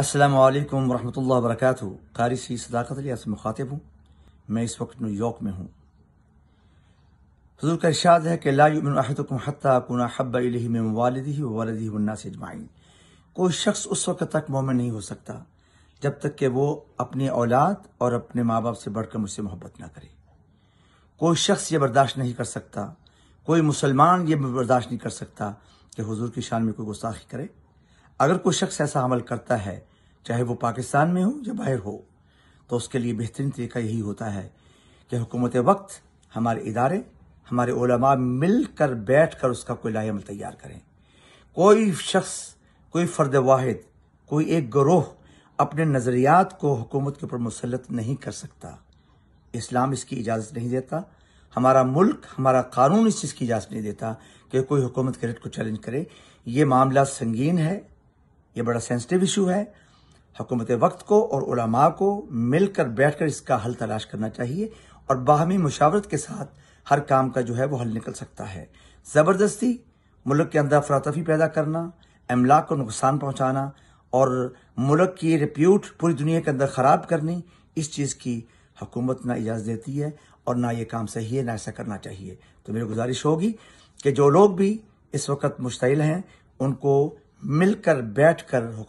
अस्सलाम वालेकुम रहमतुल्लाह वरकत कारी सी सदाकत अली से मुखातिब हूँ मैं इस वक्त न्यूयॉर्क में हूँ हजूर का इर्शाद है कि लातुम हब में वालदी वालदी वन्ना से जमाइन कोई शख्स उस वक्त तक मोमिन नहीं हो सकता जब तक कि वो अपने औलाद और अपने माँ बाप से बढ़कर मुझसे मोहब्बत ना करे कोई शख्स ये बर्दाश्त नहीं कर सकता कोई मुसलमान ये बर्दाश्त नहीं कर सकता कि हुजूर की शान में कोई गुस्ताखी करे अगर कोई शख्स ऐसा अमल करता है चाहे वो पाकिस्तान में हो या बाहर हो तो उसके लिए बेहतरीन तरीका यही होता है कि हुकूमत वक्त हमारे इदारे हमारे ओलमा मिलकर बैठकर उसका कोई लाहेमल तैयार करें कोई शख्स कोई फ़र्द वाहिद कोई एक गरोह अपने नज़रियात को हुकूमत के ऊपर मुसलत नहीं कर सकता इस्लाम इसकी इजाज़त नहीं देता हमारा मुल्क हमारा कानून इस चीज़ की इजाज़त नहीं देता कि कोई हुकूमत के रेट को चैलेंज करे ये मामला संगीन है ये बड़ा सेंसिटिव इशू है हुकूमत वक्त को और उलमा को मिलकर बैठकर इसका हल तलाश करना चाहिए और बाहमी मुशावरत के साथ हर काम का जो है वो हल निकल सकता है ज़बरदस्ती मुल्क के अंदर अफरातफी पैदा करना अमलाक को नुकसान पहुँचाना और मुल्क की रिप्यूट पूरी दुनिया के अंदर ख़राब करनी इस चीज़ की हुकूमत ना इजाज़त देती है और ना ये काम सही है ना ऐसा करना चाहिए तो मेरी गुजारिश होगी कि जो लोग भी इस वक्त मुश्तिल हैं उनको मिलकर बैठ कर